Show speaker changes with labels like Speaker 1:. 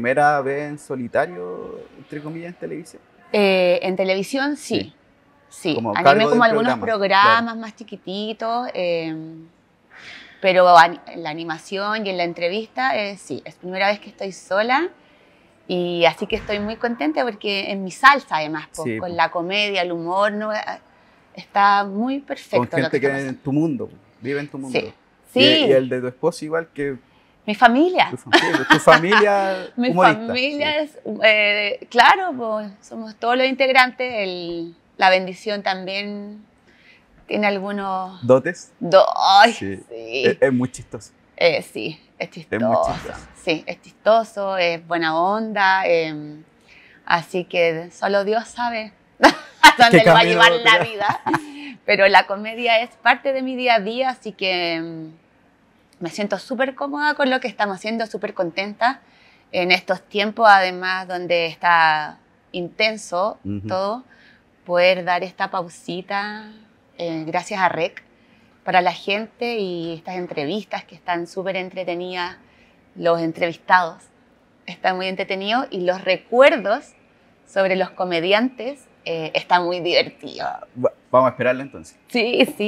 Speaker 1: primera vez en solitario, entre comillas, en televisión? Eh, en televisión sí. Sí, sí. Como algunos programas más chiquititos, em, pero en la animación y en la entrevista eh, sí, es primera vez que estoy sola y así que estoy muy contenta porque en mi salsa además, pues, con pues. la comedia, el humor, no, eh, está muy perfecto. Con gente que, vive en tu mundo, vive en tu mundo. Sí. y el de tu esposo igual que mi familia. Tu, familia. Mi familia es, eh, claro, pues, somos todos los integrantes. la bendición también tiene algunos... ¿Dotes? sí. Es, muy chistoso. Eh, sí, es chistoso. Es chistoso. Sí, es chistoso, es buena onda. Em, así que solo Dios sabe dónde lo va a llevar la vida. Pero la comedia es parte de mi día a día, así que em, me siento súper cómoda con lo que estamos haciendo, súper contenta en estos tiempos, además, donde está intenso todo, poder dar esta pausita, eh, gracias a REC, para la gente y estas entrevistas que están súper entretenidas, los entrevistados están muy entretenidos y los recuerdos sobre los comediantes eh, están muy divertidos. Ah, vamos a esperarla entonces. Sí, sí.